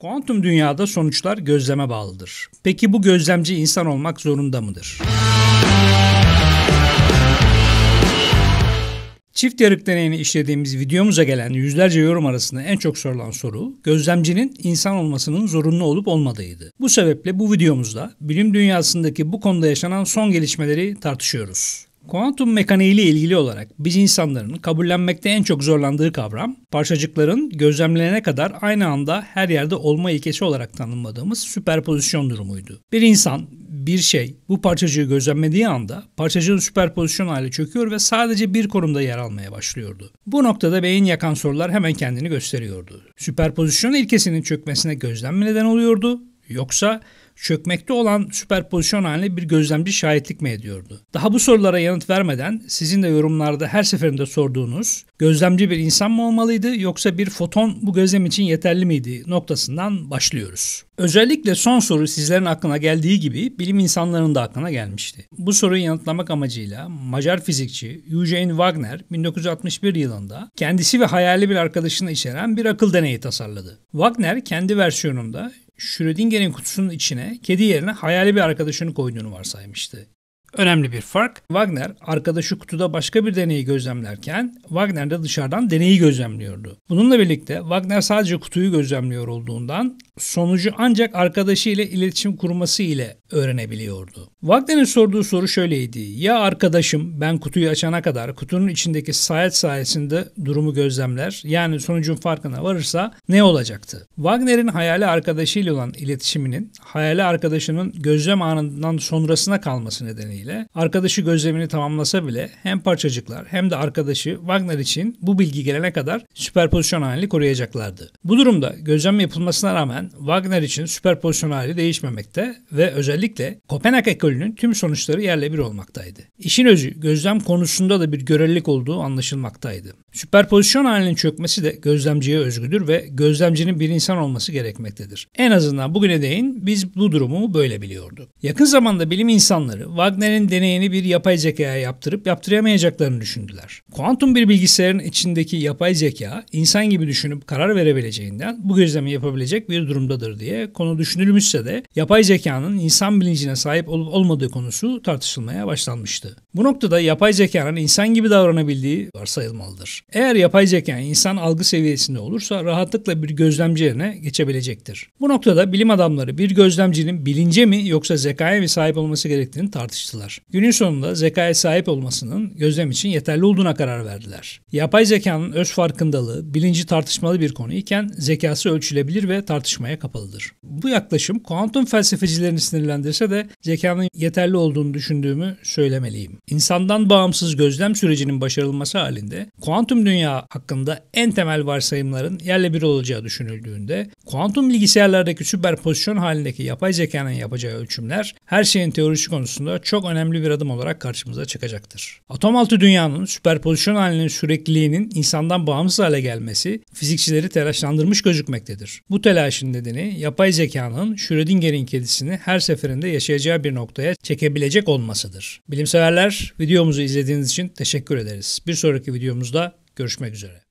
Kuantum dünyada sonuçlar gözleme bağlıdır. Peki bu gözlemci insan olmak zorunda mıdır? Çift yarık deneyini işlediğimiz videomuza gelen yüzlerce yorum arasında en çok sorulan soru gözlemcinin insan olmasının zorunlu olup olmadığıydı. Bu sebeple bu videomuzda bilim dünyasındaki bu konuda yaşanan son gelişmeleri tartışıyoruz. Kuantum mekaniği ile ilgili olarak biz insanların kabullenmekte en çok zorlandığı kavram, parçacıkların gözlemlenene kadar aynı anda her yerde olma ilkesi olarak tanımladığımız süperpozisyon durumuydu. Bir insan bir şey bu parçacığı gözlemlediği anda parçacığın süperpozisyon hali çöküyor ve sadece bir konumda yer almaya başlıyordu. Bu noktada beyin yakan sorular hemen kendini gösteriyordu. Süperpozisyon ilkesinin çökmesine gözlem mi neden oluyordu? Yoksa çökmekte olan süperpozisyon haline bir gözlemci şahitlik mi ediyordu? Daha bu sorulara yanıt vermeden sizin de yorumlarda her seferinde sorduğunuz gözlemci bir insan mı olmalıydı yoksa bir foton bu gözlem için yeterli miydi noktasından başlıyoruz. Özellikle son soru sizlerin aklına geldiği gibi bilim insanlarının da aklına gelmişti. Bu soruyu yanıtlamak amacıyla Macar fizikçi Eugene Wagner 1961 yılında kendisi ve hayali bir arkadaşını içeren bir akıl deneyi tasarladı. Wagner kendi versiyonunda Schrödinger'in kutusunun içine kedi yerine hayali bir arkadaşını koyduğunu varsaymıştı Önemli bir fark. Wagner arkadaşı kutuda başka bir deneyi gözlemlerken Wagner de dışarıdan deneyi gözlemliyordu. Bununla birlikte Wagner sadece kutuyu gözlemliyor olduğundan sonucu ancak arkadaşı ile iletişim kurması ile öğrenebiliyordu. Wagner'in sorduğu soru şöyleydi. Ya arkadaşım ben kutuyu açana kadar kutunun içindeki saat sayesinde durumu gözlemler yani sonucun farkına varırsa ne olacaktı? Wagner'in hayali arkadaşıyla olan iletişiminin hayali arkadaşının gözlem anından sonrasına kalması nedeni nedeniyle arkadaşı gözlemini tamamlasa bile hem parçacıklar hem de arkadaşı Wagner için bu bilgi gelene kadar süperpozisyon halini koruyacaklardı. Bu durumda gözlem yapılmasına rağmen Wagner için süperpozisyon hali değişmemekte ve özellikle Kopenhag ekolünün tüm sonuçları yerle bir olmaktaydı. İşin özü gözlem konusunda da bir görelilik olduğu anlaşılmaktaydı. Süperpozisyon halinin çökmesi de gözlemciye özgüdür ve gözlemcinin bir insan olması gerekmektedir. En azından bugüne değin biz bu durumu böyle biliyorduk. Yakın zamanda bilim insanları Wagner Einstein'ın deneyini bir yapay zekaya yaptırıp yaptıramayacaklarını düşündüler. Kuantum bir bilgisayarın içindeki yapay zeka insan gibi düşünüp karar verebileceğinden bu gözlemi yapabilecek bir durumdadır diye konu düşünülmüşse de yapay zekanın insan bilincine sahip olup olmadığı konusu tartışılmaya başlanmıştı. Bu noktada yapay zekanın insan gibi davranabildiği varsayılmalıdır. Eğer yapay zeka insan algı seviyesinde olursa rahatlıkla bir gözlemci yerine geçebilecektir. Bu noktada bilim adamları bir gözlemcinin bilince mi yoksa zekaya mı sahip olması gerektiğini tartıştılar yaptılar. Günün sonunda zekaya sahip olmasının gözlem için yeterli olduğuna karar verdiler. Yapay zekanın öz farkındalığı, bilinci tartışmalı bir konu iken zekası ölçülebilir ve tartışmaya kapalıdır. Bu yaklaşım kuantum felsefecilerini sinirlendirse de zekanın yeterli olduğunu düşündüğümü söylemeliyim. İnsandan bağımsız gözlem sürecinin başarılması halinde kuantum dünya hakkında en temel varsayımların yerle bir olacağı düşünüldüğünde kuantum bilgisayarlardaki süperpozisyon halindeki yapay zekanın yapacağı ölçümler her şeyin teorisi konusunda çok önemli bir adım olarak karşımıza çıkacaktır. Atom altı dünyanın süperpozisyon halinin sürekliliğinin insandan bağımsız hale gelmesi fizikçileri telaşlandırmış gözükmektedir. Bu telaşın nedeni yapay zekanın Schrödinger'in kedisini her seferinde yaşayacağı bir noktaya çekebilecek olmasıdır. Bilimseverler videomuzu izlediğiniz için teşekkür ederiz. Bir sonraki videomuzda görüşmek üzere.